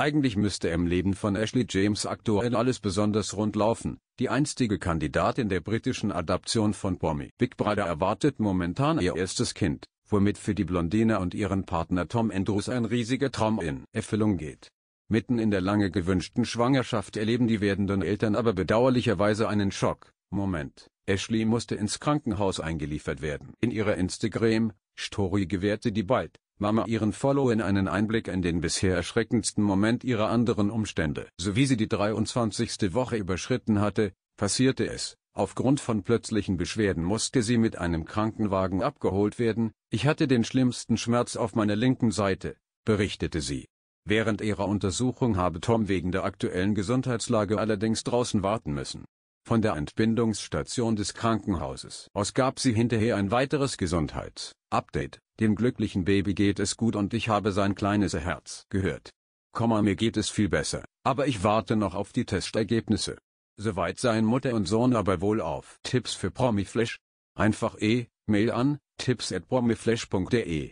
Eigentlich müsste im Leben von Ashley James aktuell alles besonders rund laufen, die einstige Kandidatin der britischen Adaption von Pommy Big Brother erwartet momentan ihr erstes Kind, womit für die Blondine und ihren Partner Tom Andrews ein riesiger Traum in Erfüllung geht. Mitten in der lange gewünschten Schwangerschaft erleben die werdenden Eltern aber bedauerlicherweise einen Schock. Moment, Ashley musste ins Krankenhaus eingeliefert werden. In ihrer Instagram-Story gewährte die bald Mama ihren Followern einen Einblick in den bisher erschreckendsten Moment ihrer anderen Umstände. Sowie sie die 23. Woche überschritten hatte, passierte es. Aufgrund von plötzlichen Beschwerden musste sie mit einem Krankenwagen abgeholt werden. Ich hatte den schlimmsten Schmerz auf meiner linken Seite, berichtete sie. Während ihrer Untersuchung habe Tom wegen der aktuellen Gesundheitslage allerdings draußen warten müssen. Von der Entbindungsstation des Krankenhauses aus gab sie hinterher ein weiteres Gesundheits-Update. Dem glücklichen Baby geht es gut und ich habe sein kleines Herz gehört. Komma mir geht es viel besser, aber ich warte noch auf die Testergebnisse. Soweit seien Mutter und Sohn aber wohl auf. Tipps für Promiflash? Einfach E-Mail an tipps@promiflash.de